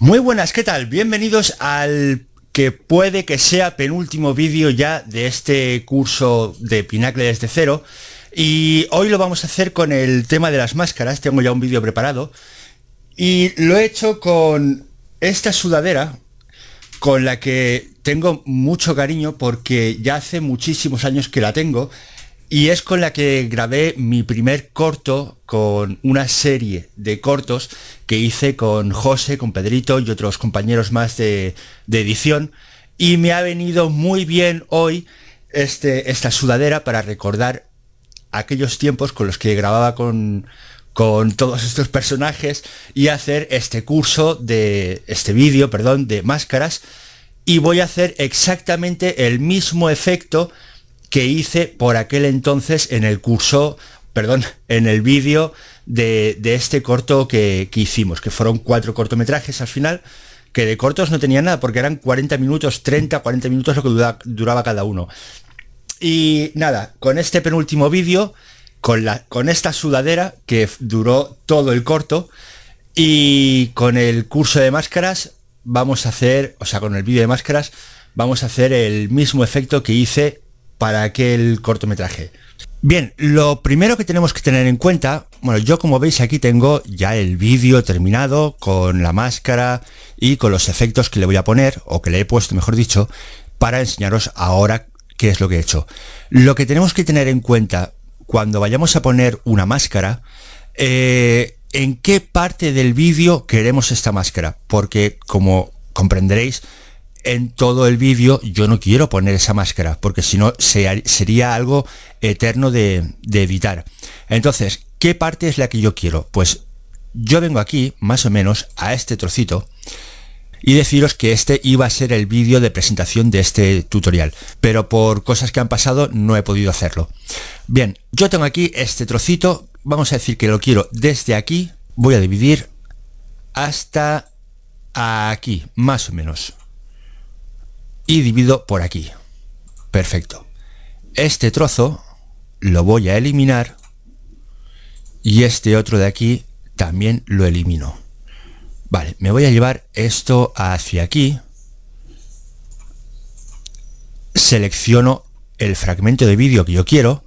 Muy buenas, ¿qué tal? Bienvenidos al que puede que sea penúltimo vídeo ya de este curso de Pinacle desde cero. Y hoy lo vamos a hacer con el tema de las máscaras, tengo ya un vídeo preparado. Y lo he hecho con esta sudadera, con la que tengo mucho cariño porque ya hace muchísimos años que la tengo y es con la que grabé mi primer corto con una serie de cortos que hice con José, con Pedrito y otros compañeros más de, edición. Y me ha venido muy bien hoy este, esta sudadera para recordar aquellos tiempos con los que grababa con, con todos estos personajes y hacer este curso de este vídeo, perdón, de máscaras. Y voy a hacer exactamente el mismo efecto que hice por aquel entonces en el curso, perdón, en el vídeo de, este corto que, hicimos, que fueron cuatro cortometrajes al final, que de cortos no tenía nada, porque eran 40 minutos, 30, 40 minutos lo que duraba, duraba cada uno. Y nada, con este penúltimo vídeo, con, la, con esta sudadera que duró todo el corto, y con el curso de máscaras vamos a hacer, o sea, con el vídeo de máscaras, vamos a hacer el mismo efecto que hice para aquel cortometraje. Bien, lo primero que tenemos que tener en cuenta, bueno, yo como veis aquí tengo ya el vídeo terminado con la máscara y con los efectos que le voy a poner, o que le he puesto, mejor dicho, para enseñaros ahora qué es lo que he hecho. Lo que tenemos que tener en cuenta cuando vayamos a poner una máscara, eh, en qué parte del vídeo queremos esta máscara, porque como comprenderéis, en todo el vídeo yo no quiero poner esa máscara, porque si no sería algo eterno de, de evitar. Entonces, ¿qué parte es la que yo quiero? Pues yo vengo aquí, más o menos, a este trocito, y deciros que este iba a ser el vídeo de presentación de este tutorial, pero por cosas que han pasado no he podido hacerlo. Bien, yo tengo aquí este trocito, vamos a decir que lo quiero desde aquí, voy a dividir hasta aquí, más o menos y divido por aquí. Perfecto. Este trozo lo voy a eliminar y este otro de aquí también lo elimino. Vale, me voy a llevar esto hacia aquí. Selecciono el fragmento de vídeo que yo quiero.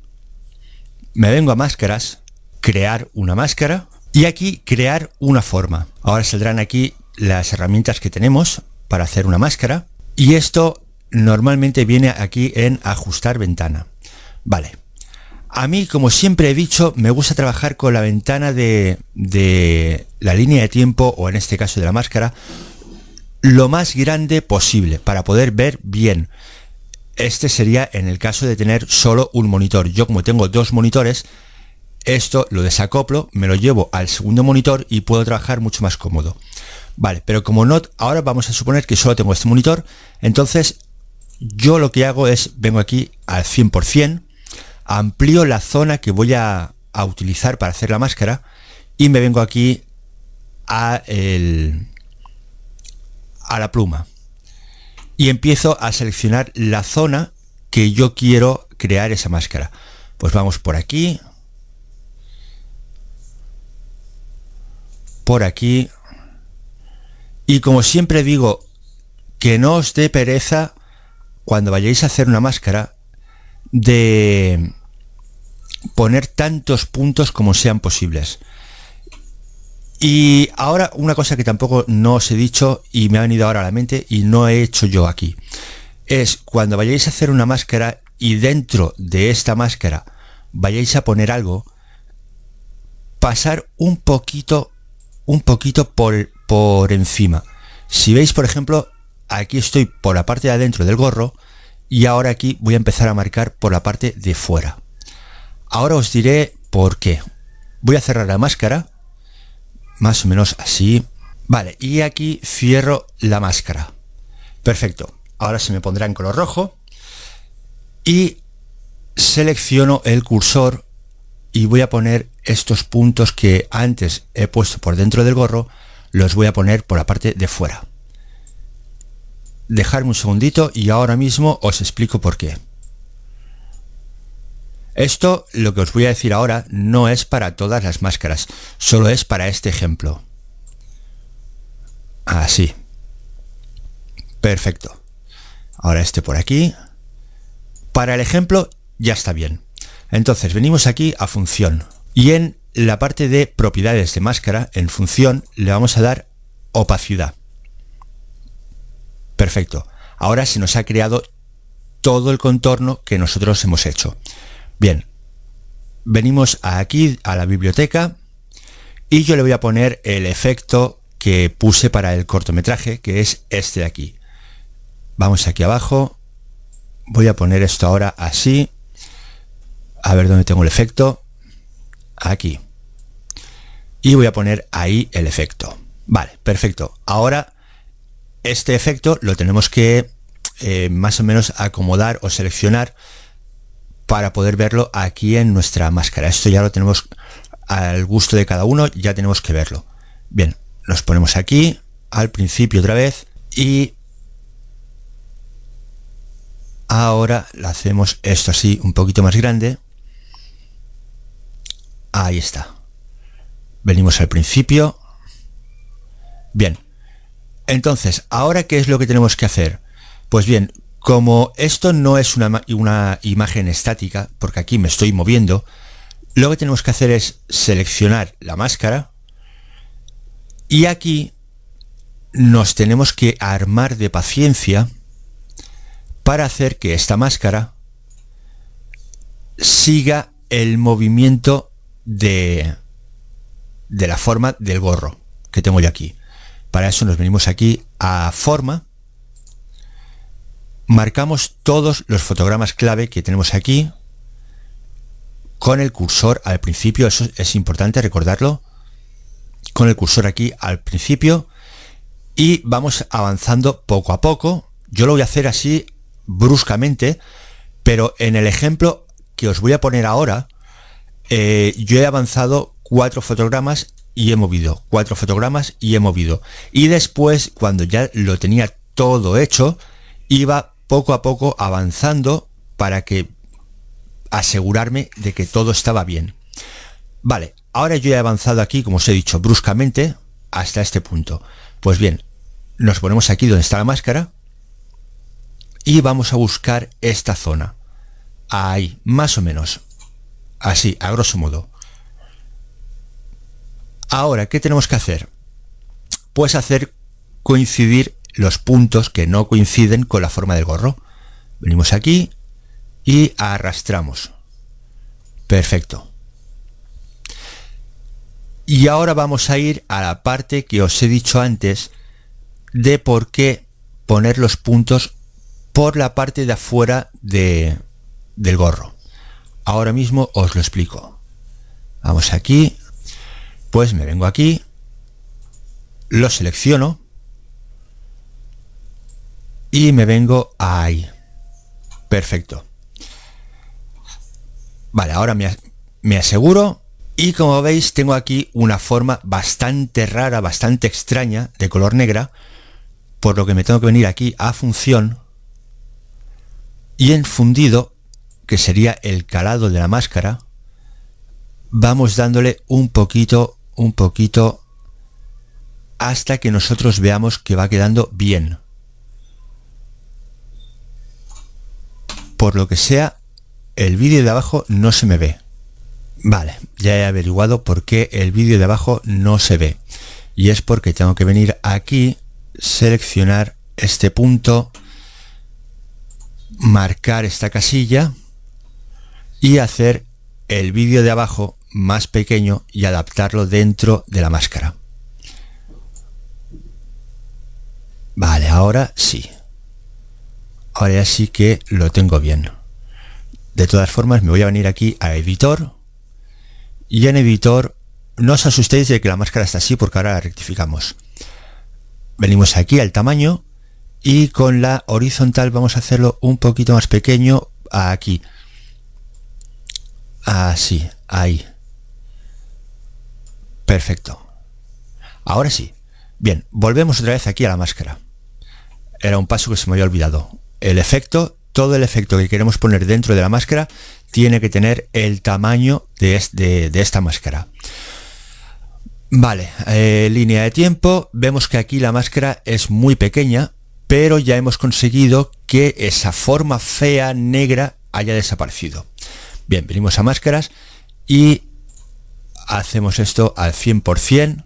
Me vengo a máscaras, crear una máscara y aquí crear una forma. Ahora saldrán aquí las herramientas que tenemos para hacer una máscara. Y esto normalmente viene aquí en ajustar ventana. Vale. A mí, como siempre he dicho, me gusta trabajar con la ventana de, de la línea de tiempo, o en este caso de la máscara, lo más grande posible para poder ver bien. Este sería en el caso de tener solo un monitor. Yo como tengo dos monitores, esto lo desacoplo, me lo llevo al segundo monitor y puedo trabajar mucho más cómodo. Vale, pero como no, ahora vamos a suponer que solo tengo este monitor, entonces yo lo que hago es, vengo aquí al 100%, amplío la zona que voy a, utilizar para hacer la máscara y me vengo aquí a, a la pluma y empiezo a seleccionar la zona que yo quiero crear esa máscara. Pues vamos por aquí, por aquí, y como siempre digo, que no os dé pereza cuando vayáis a hacer una máscara de poner tantos puntos como sean posibles. Y ahora una cosa que tampoco no os he dicho y me ha venido ahora a la mente y no he hecho yo aquí. Es cuando vayáis a hacer una máscara y dentro de esta máscara vayáis a poner algo, pasar un poquito, un poquito por, por encima. Si veis, por ejemplo, aquí estoy por la parte de adentro del gorro y ahora aquí voy a empezar a marcar por la parte de fuera. Ahora os diré por qué. Voy a cerrar la máscara, más o menos así. Vale, y aquí cierro la máscara. Perfecto. Ahora se me pondrá en color rojo y selecciono el cursor y voy a poner estos puntos que antes he puesto por dentro del gorro los voy a poner por la parte de fuera. Dejarme un segundito y ahora mismo os explico por qué. Esto, lo que os voy a decir ahora, no es para todas las máscaras, solo es para este ejemplo. Así. Ah, Perfecto. Ahora este por aquí. Para el ejemplo ya está bien. Entonces venimos aquí a función. Y en la parte de propiedades de máscara, en función, le vamos a dar opacidad. Perfecto. Ahora se nos ha creado todo el contorno que nosotros hemos hecho. Bien, venimos aquí a la biblioteca y yo le voy a poner el efecto que puse para el cortometraje, que es este de aquí. Vamos aquí abajo, voy a poner esto ahora así, a ver dónde tengo el efecto, aquí. Y voy a poner ahí el efecto. Vale, perfecto. Ahora, este efecto lo tenemos que eh, más o menos acomodar o seleccionar para poder verlo aquí en nuestra máscara. Esto ya lo tenemos al gusto de cada uno, ya tenemos que verlo. Bien, nos ponemos aquí, al principio otra vez, y ahora lo hacemos esto así un poquito más grande. Ahí está. Venimos al principio. Bien. Entonces, ahora, ¿qué es lo que tenemos que hacer? Pues bien, como esto no es una, imagen estática, porque aquí me estoy moviendo, lo que tenemos que hacer es seleccionar la máscara y aquí nos tenemos que armar de paciencia para hacer que esta máscara siga el movimiento de, de la forma del gorro que tengo yo aquí. Para eso nos venimos aquí a forma, marcamos todos los fotogramas clave que tenemos aquí con el cursor al principio, eso es importante recordarlo, con el cursor aquí al principio y vamos avanzando poco a poco. Yo lo voy a hacer así bruscamente, pero en el ejemplo que os voy a poner ahora, eh, yo he avanzado cuatro fotogramas y he movido, cuatro fotogramas y he movido. Y después, cuando ya lo tenía todo hecho, iba poco a poco avanzando para que asegurarme de que todo estaba bien. Vale, ahora yo he avanzado aquí, como os he dicho, bruscamente hasta este punto. Pues bien, nos ponemos aquí donde está la máscara y vamos a buscar esta zona. Ahí, más o menos. Así, a grosso modo. Ahora, ¿qué tenemos que hacer? Pues hacer coincidir los puntos que no coinciden con la forma del gorro. Venimos aquí y arrastramos. Perfecto. Y ahora vamos a ir a la parte que os he dicho antes de por qué poner los puntos por la parte de afuera de, del gorro. Ahora mismo os lo explico. Vamos aquí, pues me vengo aquí, lo selecciono y me vengo ahí. Perfecto. Vale, ahora me, aseguro y como veis tengo aquí una forma bastante rara, bastante extraña de color negra, por lo que me tengo que venir aquí a función y en fundido que sería el calado de la máscara, vamos dándole un poquito, un poquito, hasta que nosotros veamos que va quedando bien. Por lo que sea, el vídeo de abajo no se me ve. Vale, ya he averiguado por qué el vídeo de abajo no se ve. Y es porque tengo que venir aquí, seleccionar este punto, marcar esta casilla y hacer el vídeo de abajo más pequeño y adaptarlo dentro de la máscara. Vale, ahora sí. Ahora ya sí que lo tengo bien. De todas formas, me voy a venir aquí a editor. Y en editor, no os asustéis de que la máscara está así porque ahora la rectificamos. Venimos aquí al tamaño y con la horizontal vamos a hacerlo un poquito más pequeño aquí. Así, ah, ahí. Perfecto. Ahora sí. Bien, volvemos otra vez aquí a la máscara. Era un paso que se me había olvidado. El efecto, todo el efecto que queremos poner dentro de la máscara tiene que tener el tamaño de, esta máscara. Vale, eh, línea de tiempo. Vemos que aquí la máscara es muy pequeña, pero ya hemos conseguido que esa forma fea negra haya desaparecido. Bien, venimos a máscaras y hacemos esto al 100%.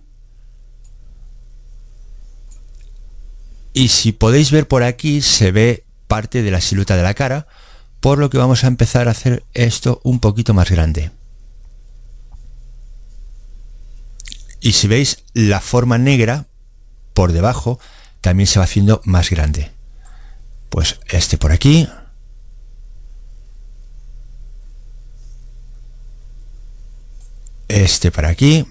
Y si podéis ver por aquí, se ve parte de la silueta de la cara, por lo que vamos a empezar a hacer esto un poquito más grande. Y si veis, la forma negra por debajo también se va haciendo más grande. Pues este por aquí, este para aquí.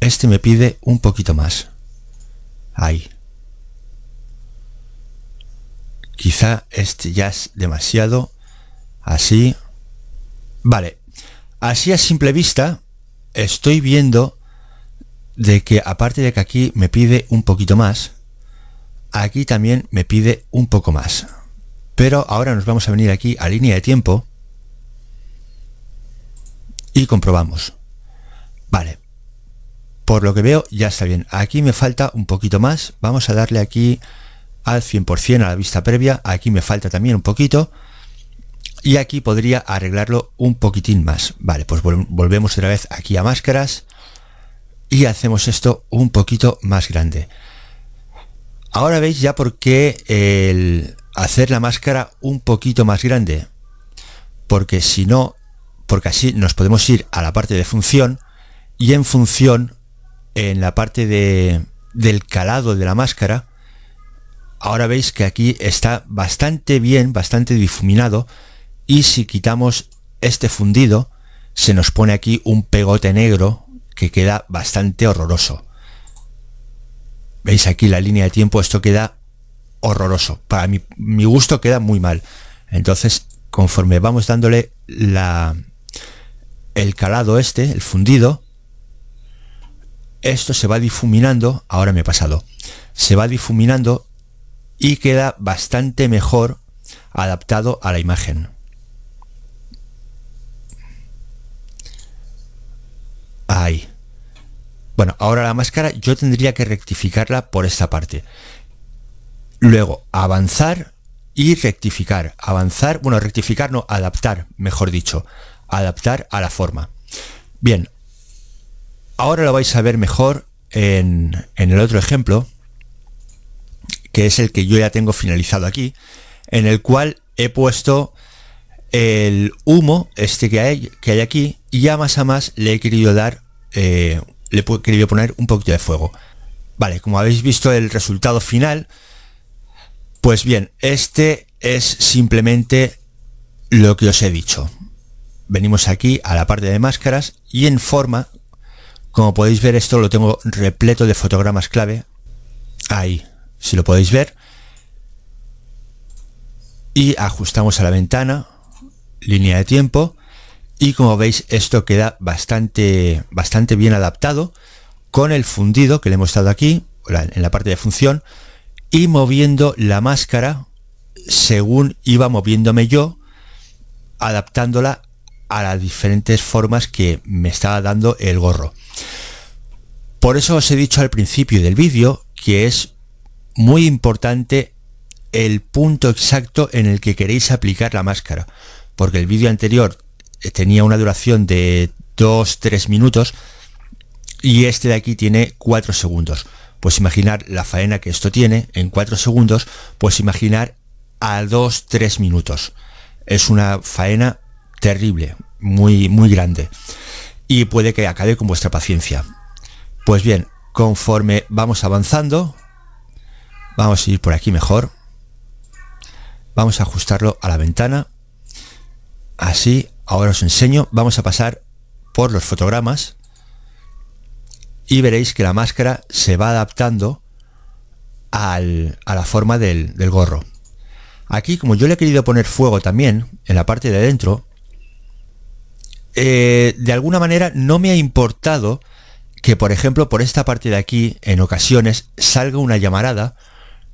Este me pide un poquito más. Ahí. Quizá este ya es demasiado. Así. Vale. Así a simple vista estoy viendo de que aparte de que aquí me pide un poquito más, aquí también me pide un poco más. Pero ahora nos vamos a venir aquí a línea de tiempo y comprobamos. Vale. Por lo que veo, ya está bien. Aquí me falta un poquito más. Vamos a darle aquí al 100% a la vista previa. Aquí me falta también un poquito. Y aquí podría arreglarlo un poquitín más. Vale, pues volvemos otra vez aquí a máscaras. Y hacemos esto un poquito más grande. Ahora veis ya por qué el hacer la máscara un poquito más grande. Porque si no, porque así nos podemos ir a la parte de función y en función, en la parte del calado de la máscara, ahora veis que aquí está bastante bien, bastante difuminado y si quitamos este fundido, se nos pone aquí un pegote negro que queda bastante horroroso. ¿Veis aquí la línea de tiempo? Esto queda horroroso. Para mi gusto queda muy mal. Entonces, conforme vamos dándole la, el calado este, el fundido, esto se va difuminando, ahora me he pasado, se va difuminando y queda bastante mejor adaptado a la imagen. Ahí. Bueno, ahora la máscara yo tendría que rectificarla por esta parte. Luego, avanzar y rectificar. Avanzar, bueno, rectificar no, adaptar, mejor dicho adaptar a la forma. Bien, ahora lo vais a ver mejor en, en el otro ejemplo, que es el que yo ya tengo finalizado aquí, en el cual he puesto el humo, este que hay, que hay aquí, y ya más a más le he querido dar, eh, le he querido poner un poquito de fuego. Vale, como habéis visto el resultado final, pues bien, este es simplemente lo que os he dicho venimos aquí a la parte de máscaras y en forma, como podéis ver esto lo tengo repleto de fotogramas clave, ahí, si lo podéis ver, y ajustamos a la ventana, línea de tiempo, y como veis esto queda bastante, bastante bien adaptado con el fundido que le hemos dado aquí, en la parte de función, y moviendo la máscara según iba moviéndome yo, adaptándola a las diferentes formas que me estaba dando el gorro. Por eso os he dicho al principio del vídeo que es muy importante el punto exacto en el que queréis aplicar la máscara, porque el vídeo anterior eh, tenía una duración de 2-3 minutos y este de aquí tiene 4 segundos. Pues imaginar la faena que esto tiene en 4 segundos, pues imaginar a 2-3 minutos. Es una faena terrible, muy, muy grande y puede que acabe con vuestra paciencia. Pues bien, conforme vamos avanzando, vamos a ir por aquí mejor. Vamos a ajustarlo a la ventana. Así, ahora os enseño. Vamos a pasar por los fotogramas y veréis que la máscara se va adaptando al, a la forma del, del gorro. Aquí, como yo le he querido poner fuego también en la parte de adentro, eh, de alguna manera no me ha importado que, por ejemplo, por esta parte de aquí, en ocasiones, salga una llamarada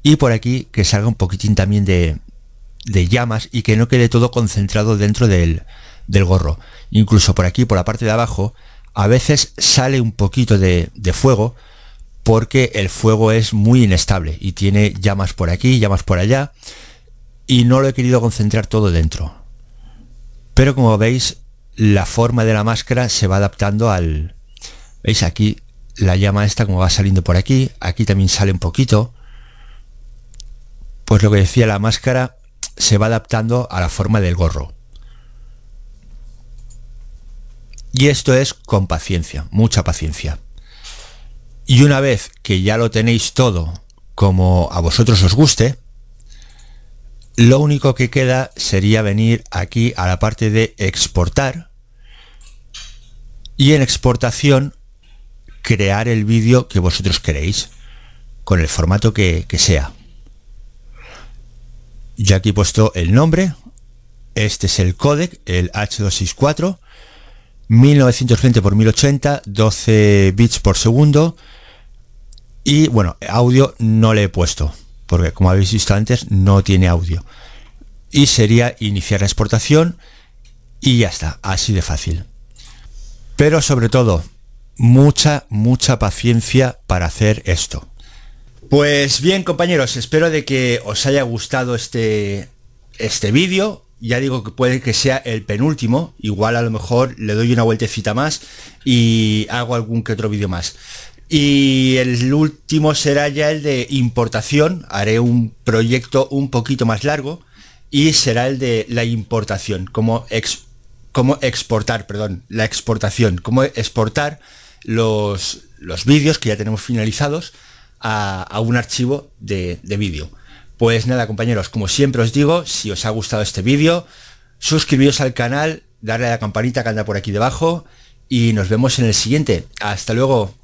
y por aquí que salga un poquitín también de, de llamas y que no quede todo concentrado dentro del, gorro. Incluso por aquí, por la parte de abajo, a veces sale un poquito de, de fuego porque el fuego es muy inestable y tiene llamas por aquí, llamas por allá y no lo he querido concentrar todo dentro. Pero como veis, la forma de la máscara se va adaptando al... ¿Veis? Aquí la llama esta como va saliendo por aquí, aquí también sale un poquito. Pues lo que decía, la máscara se va adaptando a la forma del gorro. Y esto es con paciencia, mucha paciencia. Y una vez que ya lo tenéis todo como a vosotros os guste, lo único que queda sería venir aquí a la parte de exportar y en exportación crear el vídeo que vosotros queréis con el formato que, que sea. Ya aquí he puesto el nombre. Este es el codec, el H264, 1920 x 1080, 12 bits por segundo. Y bueno, audio no le he puesto porque como habéis visto antes no tiene audio. Y sería iniciar la exportación y ya está, así de fácil. Pero sobre todo, mucha, mucha paciencia para hacer esto. Pues bien compañeros, espero de que os haya gustado este, este vídeo. Ya digo que puede que sea el penúltimo, igual a lo mejor le doy una vueltecita más y hago algún que otro vídeo más. Y el último será ya el de importación. Haré un proyecto un poquito más largo y será el de la importación, cómo, exportar, perdón, la exportación, cómo exportar los, los vídeos que ya tenemos finalizados a, un archivo de, de vídeo. Pues nada, compañeros, como siempre os digo, si os ha gustado este vídeo, suscribiros al canal, darle a la campanita que anda por aquí debajo y nos vemos en el siguiente. Hasta luego.